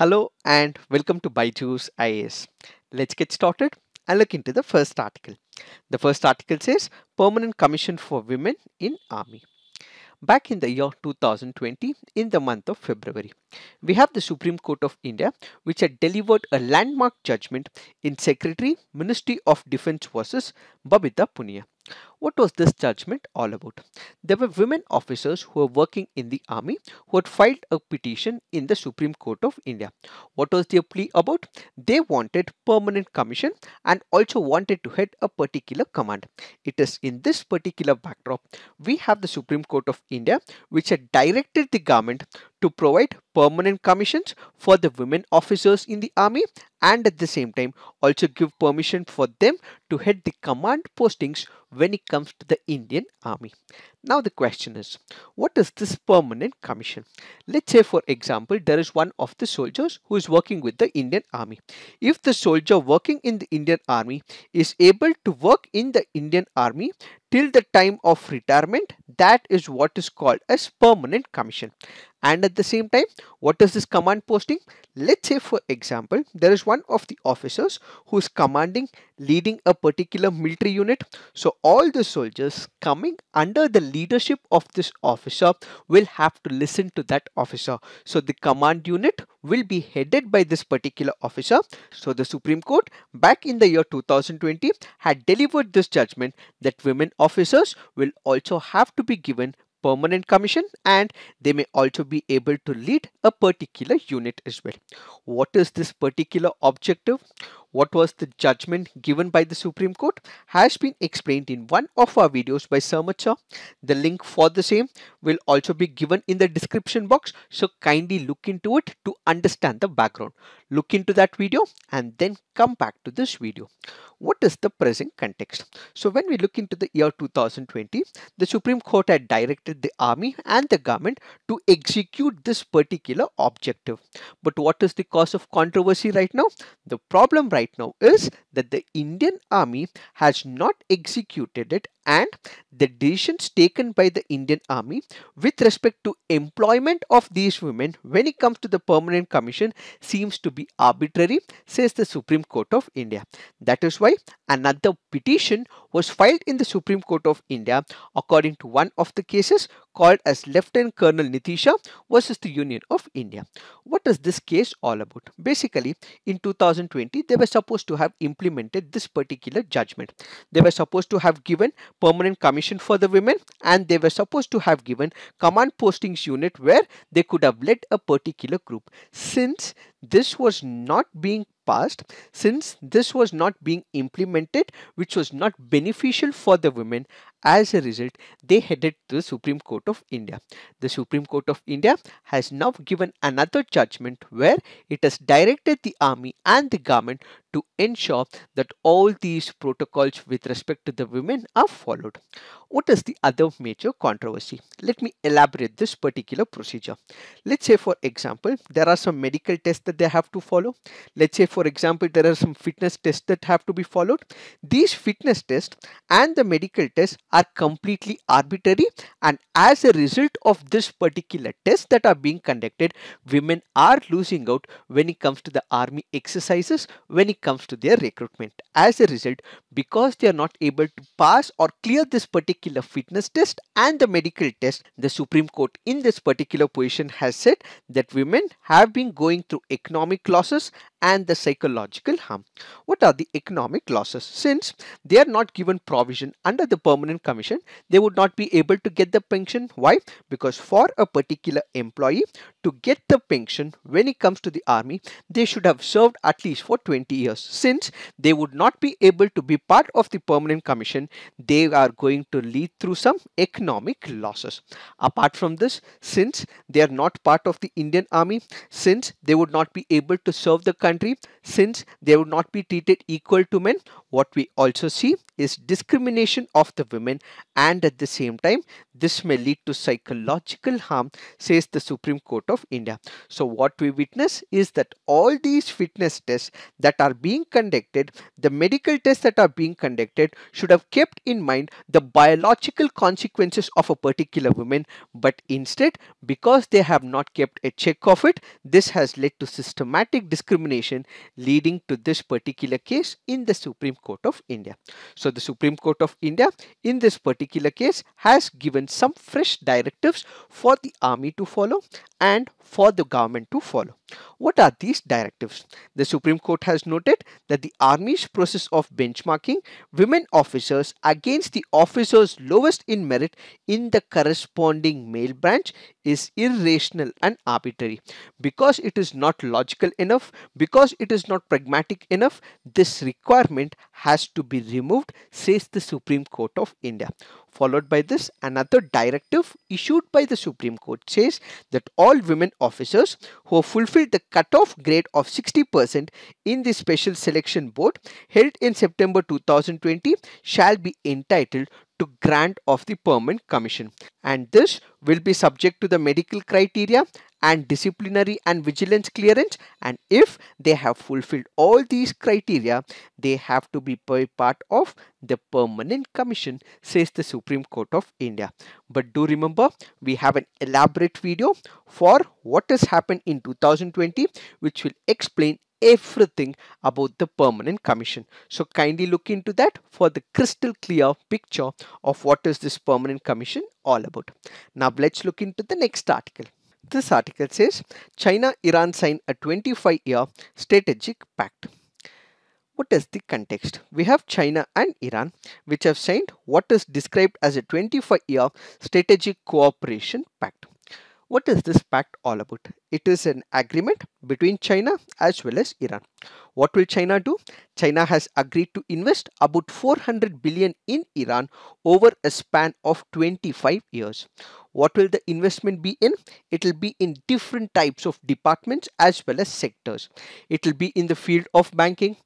Hello and welcome to Byju's IAS. Let's get started and look into the first article. The first article says Permanent Commission for Women in Army. Back in the year 2020, in the month of February, we have the Supreme Court of India, which had delivered a landmark judgment in Secretary Ministry of Defence versus Babita Punia. What was this judgment all about? There were women officers who were working in the army who had filed a petition in the Supreme Court of India. What was their plea about? They wanted permanent commission and also wanted to head a particular command. It is in this particular backdrop we have the Supreme Court of India which had directed the government to provide permanent commissions for the women officers in the army and at the same time also give permission for them to head the command postings when it comes to the Indian Army. Now the question is, what is this permanent commission? Let's say for example, there is one of the soldiers who is working with the Indian Army. If the soldier working in the Indian Army is able to work in the Indian Army till the time of retirement, that is what is called as permanent commission and at the same time what is this command posting let's say for example there is one of the officers who is commanding leading a particular military unit so all the soldiers coming under the leadership of this officer will have to listen to that officer so the command unit will be headed by this particular officer so the supreme court back in the year 2020 had delivered this judgment that women officers will also have to be given permanent commission and they may also be able to lead a particular unit as well. What is this particular objective? what was the judgment given by the Supreme Court has been explained in one of our videos by Sir Macha. The link for the same will also be given in the description box. So kindly look into it to understand the background. Look into that video and then come back to this video. What is the present context? So when we look into the year 2020, the Supreme Court had directed the army and the government to execute this particular objective. But what is the cause of controversy right now? The problem right right now is that the Indian army has not executed it and the decisions taken by the Indian army with respect to employment of these women when it comes to the permanent commission seems to be arbitrary says the Supreme Court of India. That is why another petition was filed in the Supreme Court of India according to one of the cases called as Lieutenant Colonel Nitisha versus the Union of India. What is this case all about? Basically, in 2020, they were supposed to have implemented this particular judgment. They were supposed to have given permanent commission for the women and they were supposed to have given command postings unit where they could have led a particular group. Since this was not being passed since this was not being implemented which was not beneficial for the women as a result, they headed to the Supreme Court of India. The Supreme Court of India has now given another judgment where it has directed the army and the government to ensure that all these protocols with respect to the women are followed. What is the other major controversy? Let me elaborate this particular procedure. Let's say for example, there are some medical tests that they have to follow. Let's say for example, there are some fitness tests that have to be followed. These fitness tests and the medical tests are completely arbitrary and as a result of this particular test that are being conducted, women are losing out when it comes to the army exercises, when it comes to their recruitment. As a result, because they are not able to pass or clear this particular fitness test and the medical test, the Supreme Court in this particular position has said that women have been going through economic losses and the psychological harm. What are the economic losses? Since they are not given provision under the permanent commission, they would not be able to get the pension. Why? Because for a particular employee to get the pension when it comes to the army, they should have served at least for 20 years. Since they would not be able to be part of the permanent commission, they are going to lead through some economic losses. Apart from this, since they are not part of the Indian army, since they would not be able to serve the country, since they would not be treated equal to men what we also see is discrimination of the women and at the same time this may lead to psychological harm says the Supreme Court of India. So what we witness is that all these fitness tests that are being conducted the medical tests that are being conducted should have kept in mind the biological consequences of a particular woman but instead because they have not kept a check of it this has led to systematic discrimination leading to this particular case in the Supreme Court of India. So the Supreme Court of India in this particular case has given some fresh directives for the army to follow and for the government to follow. What are these directives? The Supreme Court has noted that the Army's process of benchmarking women officers against the officers lowest in merit in the corresponding male branch is irrational and arbitrary. Because it is not logical enough, because it is not pragmatic enough, this requirement has to be removed, says the Supreme Court of India. Followed by this, another directive issued by the Supreme Court says that all women officers who fulfill the cutoff grade of 60% in the Special Selection Board held in September 2020 shall be entitled to grant of the permanent commission and this will be subject to the medical criteria and disciplinary and vigilance clearance and if they have fulfilled all these criteria they have to be part of the permanent commission says the supreme court of india but do remember we have an elaborate video for what has happened in 2020 which will explain everything about the permanent commission so kindly look into that for the crystal clear picture of what is this permanent commission all about now let's look into the next article this article says China Iran sign a 25 year strategic pact. What is the context? We have China and Iran which have signed what is described as a 25 year strategic cooperation pact. What is this pact all about? It is an agreement between China as well as Iran. What will China do? China has agreed to invest about 400 billion in Iran over a span of 25 years. What will the investment be in? It will be in different types of departments as well as sectors. It will be in the field of banking,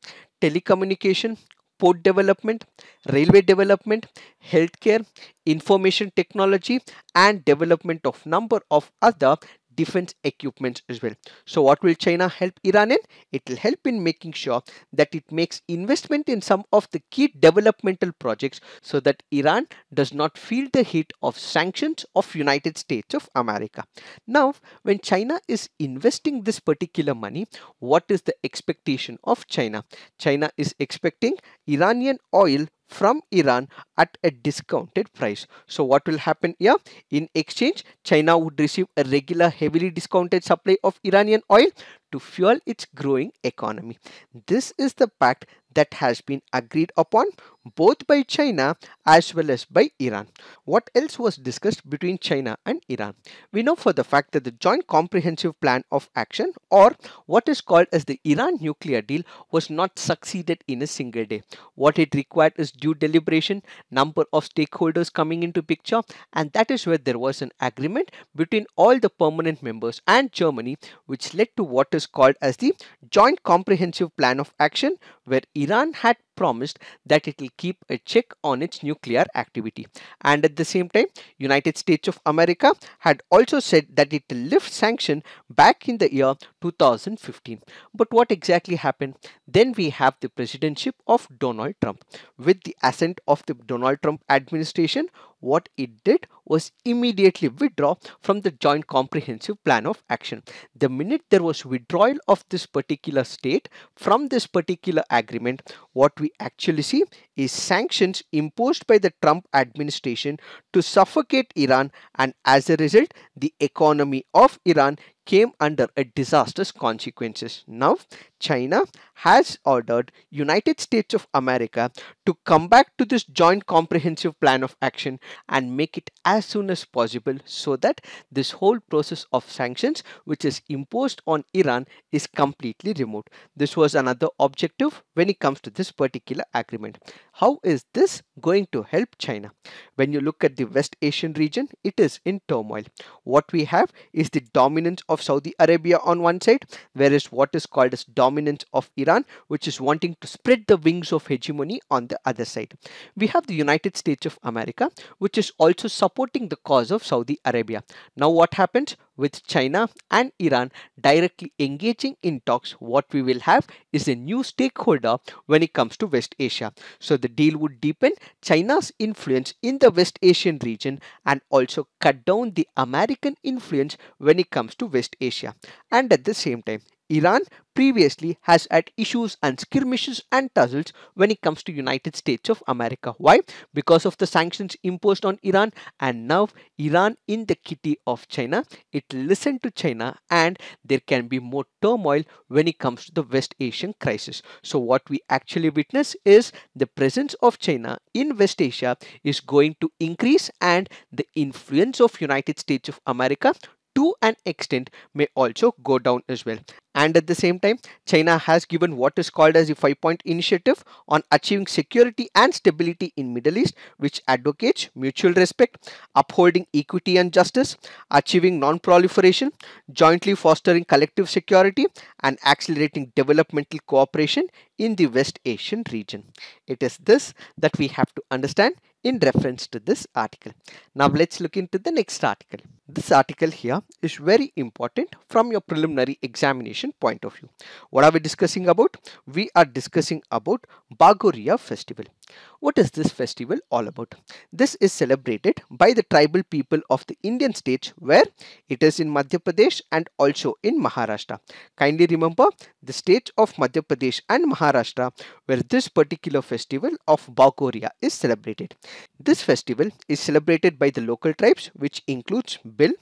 telecommunication, port development, railway development, healthcare, information technology and development of number of other defense equipment as well. So what will China help Iran in? It will help in making sure that it makes investment in some of the key developmental projects so that Iran does not feel the heat of sanctions of United States of America. Now, when China is investing this particular money, what is the expectation of China? China is expecting Iranian oil from Iran at a discounted price. So what will happen here? In exchange, China would receive a regular heavily discounted supply of Iranian oil to fuel its growing economy. This is the pact that has been agreed upon both by China as well as by Iran. What else was discussed between China and Iran? We know for the fact that the Joint Comprehensive Plan of Action or what is called as the Iran nuclear deal was not succeeded in a single day. What it required is due deliberation, number of stakeholders coming into picture and that is where there was an agreement between all the permanent members and Germany which led to what is called as the Joint Comprehensive Plan of Action where Iran had promised that it will keep a check on its nuclear activity. And at the same time, United States of America had also said that it will lift sanction back in the year 2015. But what exactly happened? Then we have the presidency of Donald Trump. With the ascent of the Donald Trump administration, what it did was immediately withdraw from the Joint Comprehensive Plan of Action. The minute there was withdrawal of this particular state from this particular agreement, what we actually see is sanctions imposed by the Trump administration to suffocate Iran and as a result, the economy of Iran came under a disastrous consequences. Now, China has ordered United States of America to come back to this joint comprehensive plan of action and make it as soon as possible so that this whole process of sanctions which is imposed on Iran is completely removed. This was another objective when it comes to this particular agreement. How is this going to help China? When you look at the West Asian region, it is in turmoil. What we have is the dominance of of Saudi Arabia on one side, whereas what is called as dominance of Iran, which is wanting to spread the wings of hegemony on the other side. We have the United States of America, which is also supporting the cause of Saudi Arabia. Now what happens? with China and Iran directly engaging in talks, what we will have is a new stakeholder when it comes to West Asia. So the deal would deepen China's influence in the West Asian region and also cut down the American influence when it comes to West Asia. And at the same time, Iran previously has had issues and skirmishes and tussles when it comes to United States of America. Why? Because of the sanctions imposed on Iran and now Iran in the kitty of China. It listened to China and there can be more turmoil when it comes to the West Asian crisis. So what we actually witness is the presence of China in West Asia is going to increase and the influence of United States of America to an extent may also go down as well. And at the same time, China has given what is called as the five-point initiative on achieving security and stability in Middle East, which advocates mutual respect, upholding equity and justice, achieving non-proliferation, jointly fostering collective security, and accelerating developmental cooperation in the West Asian region. It is this that we have to understand in reference to this article. Now let's look into the next article this article here is very important from your preliminary examination point of view. What are we discussing about? We are discussing about Bagoria festival. What is this festival all about? This is celebrated by the tribal people of the Indian states where it is in Madhya Pradesh and also in Maharashtra. Kindly remember the states of Madhya Pradesh and Maharashtra where this particular festival of Bagoria is celebrated. This festival is celebrated by the local tribes which includes Bill,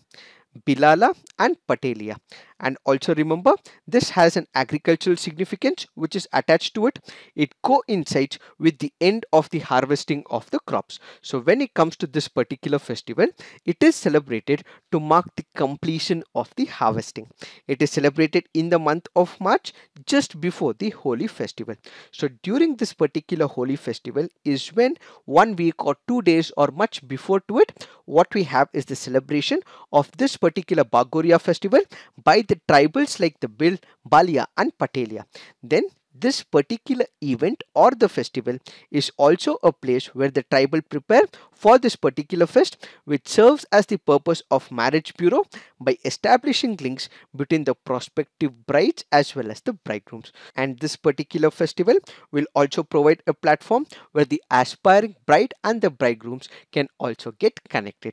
Bilala and Patelia And also remember, this has an agricultural significance which is attached to it. It coincides with the end of the harvesting of the crops. So when it comes to this particular festival, it is celebrated to mark the completion of the harvesting. It is celebrated in the month of March just before the holy festival. So during this particular holy festival is when one week or two days or much before to it, what we have is the celebration of this particular Bagoria festival by the the tribals like the Bil, Balia and Patelia. Then this particular event or the festival is also a place where the tribal prepare for this particular fest which serves as the purpose of marriage bureau by establishing links between the prospective brides as well as the bridegrooms and this particular festival will also provide a platform where the aspiring bride and the bridegrooms can also get connected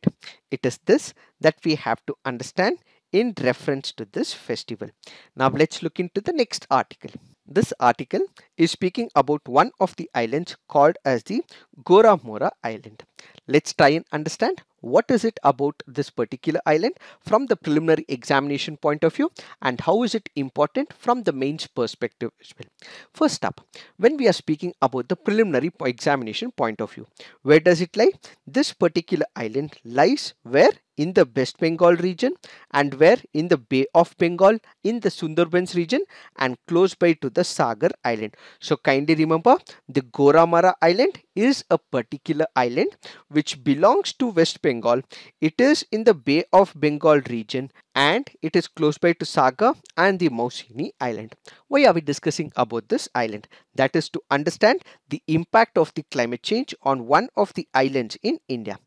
it is this that we have to understand in reference to this festival. Now let's look into the next article. This article is speaking about one of the islands called as the Goramora Island. Let's try and understand what is it about this particular island from the preliminary examination point of view and how is it important from the mains perspective as well. First up, when we are speaking about the preliminary examination point of view, where does it lie? This particular island lies where? in the West Bengal region and were in the Bay of Bengal in the Sundarbans region and close by to the Sagar Island. So kindly remember the Goramara Island is a particular island which belongs to West Bengal. It is in the Bay of Bengal region and it is close by to Sagar and the Mausini Island. Why are we discussing about this island? That is to understand the impact of the climate change on one of the islands in India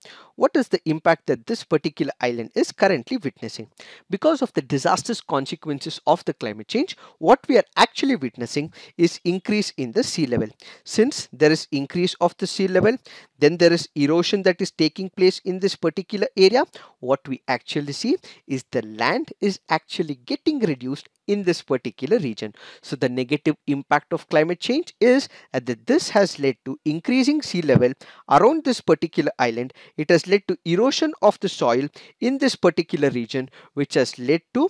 what is the impact that this particular island is currently witnessing. Because of the disastrous consequences of the climate change, what we are actually witnessing is increase in the sea level. Since there is increase of the sea level, then there is erosion that is taking place in this particular area what we actually see is the land is actually getting reduced in this particular region so the negative impact of climate change is that this has led to increasing sea level around this particular island it has led to erosion of the soil in this particular region which has led to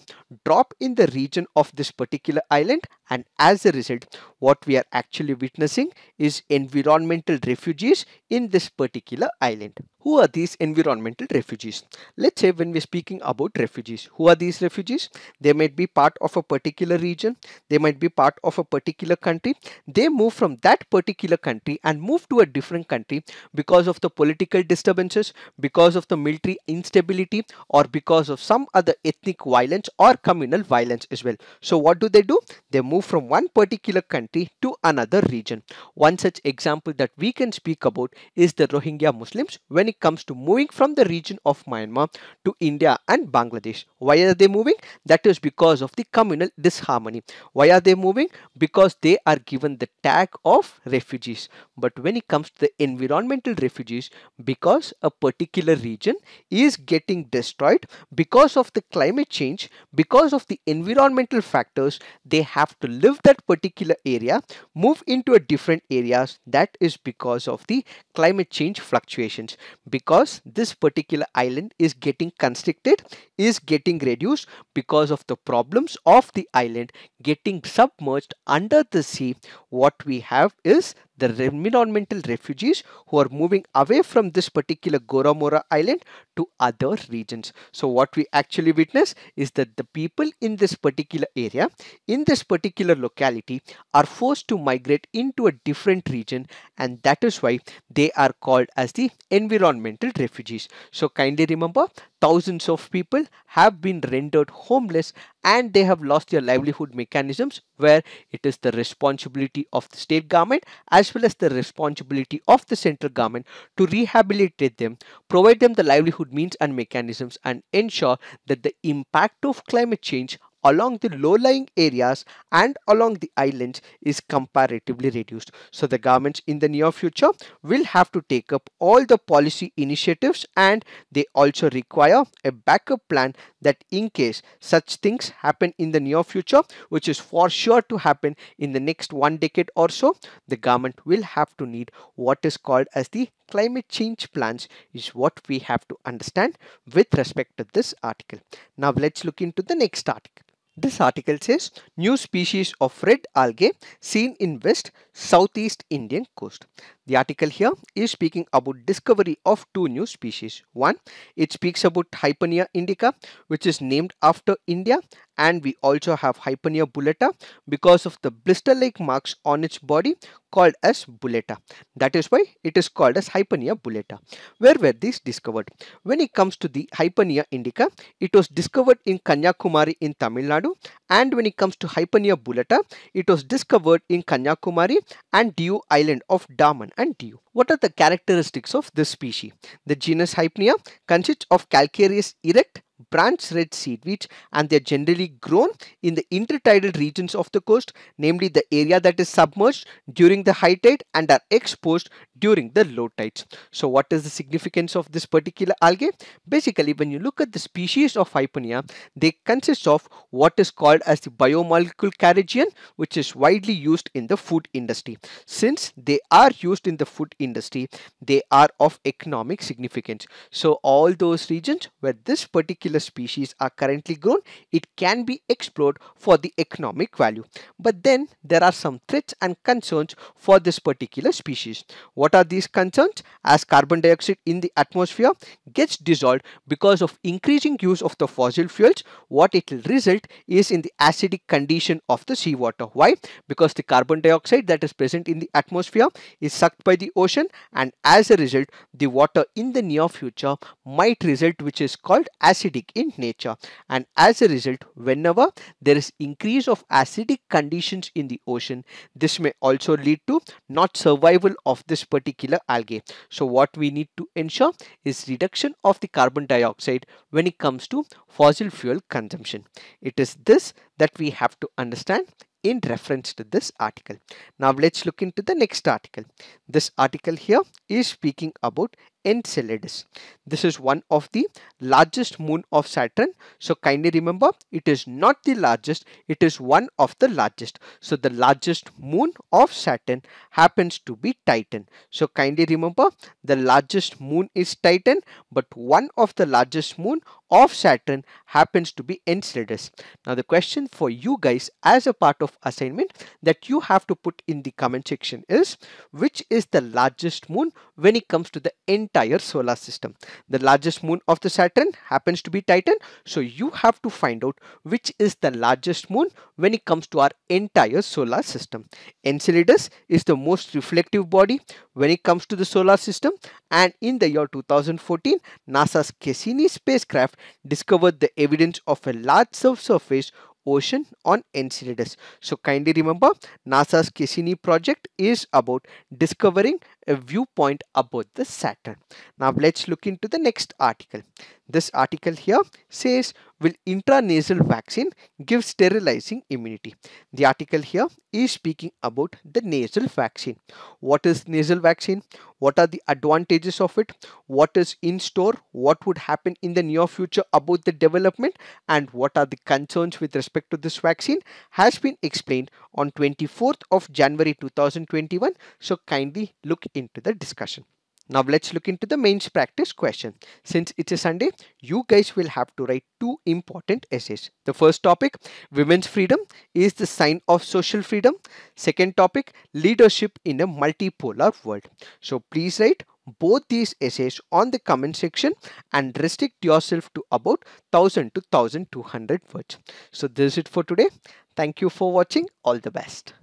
drop in the region of this particular island and as a result what we are actually witnessing is environmental refugees in this particular island. Who are these environmental refugees? Let's say when we're speaking about refugees, who are these refugees? They might be part of a particular region. They might be part of a particular country. They move from that particular country and move to a different country because of the political disturbances, because of the military instability or because of some other ethnic violence or communal violence as well. So what do they do? They move from one particular country to another region. One such example that we can speak about is the Rohingya Muslims when it comes to moving from the region of Myanmar to India and Bangladesh. Why are they moving? That is because of the communal disharmony. Why are they moving? Because they are given the tag of refugees. But when it comes to the environmental refugees, because a particular region is getting destroyed because of the climate change, because of the environmental factors, they have to leave that particular area, move into a different areas. That is because of the climate change fluctuations because this particular island is getting constricted, is getting reduced because of the problems of the island getting submerged under the sea what we have is the environmental refugees who are moving away from this particular Goramora island to other regions. So what we actually witness is that the people in this particular area, in this particular locality are forced to migrate into a different region and that is why they are called as the environmental refugees. So kindly remember Thousands of people have been rendered homeless and they have lost their livelihood mechanisms where it is the responsibility of the state government as well as the responsibility of the central government to rehabilitate them, provide them the livelihood means and mechanisms and ensure that the impact of climate change along the low-lying areas and along the islands is comparatively reduced. So the governments in the near future will have to take up all the policy initiatives and they also require a backup plan that in case such things happen in the near future, which is for sure to happen in the next one decade or so, the government will have to need what is called as the climate change plans is what we have to understand with respect to this article. Now let's look into the next article. This article says new species of red algae seen in west southeast Indian coast. The article here is speaking about discovery of two new species. One, it speaks about Hypania indica, which is named after India. And we also have Hypania bulleta because of the blister-like marks on its body called as bulleta. That is why it is called as Hypania bulleta. Where were these discovered? When it comes to the Hypania indica, it was discovered in Kanyakumari in Tamil Nadu and when it comes to Hypania bullata, it was discovered in Kanyakumari and Diu island of Daman and Diu. What are the characteristics of this species? The genus Hypnia consists of calcareous erect branch red seaweed and they are generally grown in the intertidal regions of the coast, namely the area that is submerged during the high tide and are exposed during the low tides. So what is the significance of this particular algae? Basically, when you look at the species of Hyponia, they consist of what is called as the biomolecule carrigen, which is widely used in the food industry. Since they are used in the food industry, they are of economic significance. So all those regions where this particular particular species are currently grown, it can be explored for the economic value. But then there are some threats and concerns for this particular species. What are these concerns? As carbon dioxide in the atmosphere gets dissolved because of increasing use of the fossil fuels, what it will result is in the acidic condition of the seawater. Why? Because the carbon dioxide that is present in the atmosphere is sucked by the ocean and as a result, the water in the near future might result which is called acidic acidic in nature and as a result whenever there is increase of acidic conditions in the ocean this may also lead to not survival of this particular algae so what we need to ensure is reduction of the carbon dioxide when it comes to fossil fuel consumption it is this that we have to understand in reference to this article. Now let's look into the next article. This article here is speaking about Enceladus. This is one of the largest moon of Saturn. So kindly remember, it is not the largest, it is one of the largest. So the largest moon of Saturn happens to be Titan. So kindly remember, the largest moon is Titan, but one of the largest moon of Saturn happens to be Enceladus. Now the question for you guys as a part of assignment that you have to put in the comment section is, which is the largest moon when it comes to the entire solar system. The largest moon of the Saturn happens to be Titan. So you have to find out which is the largest moon when it comes to our entire solar system. Enceladus is the most reflective body when it comes to the solar system and in the year 2014 NASA's Cassini spacecraft discovered the evidence of a large subsurface ocean on Enceladus. So kindly remember NASA's Cassini project is about discovering a viewpoint about the Saturn. Now let's look into the next article this article here says will intranasal vaccine give sterilizing immunity. The article here is speaking about the nasal vaccine. What is nasal vaccine? What are the advantages of it? What is in store? What would happen in the near future about the development? And what are the concerns with respect to this vaccine has been explained on 24th of January 2021. So kindly look into the discussion. Now let's look into the mains practice question. Since it's a Sunday, you guys will have to write two important essays. The first topic, women's freedom is the sign of social freedom. Second topic, leadership in a multipolar world. So please write both these essays on the comment section and restrict yourself to about 1000 to 1200 words. So this is it for today. Thank you for watching. All the best.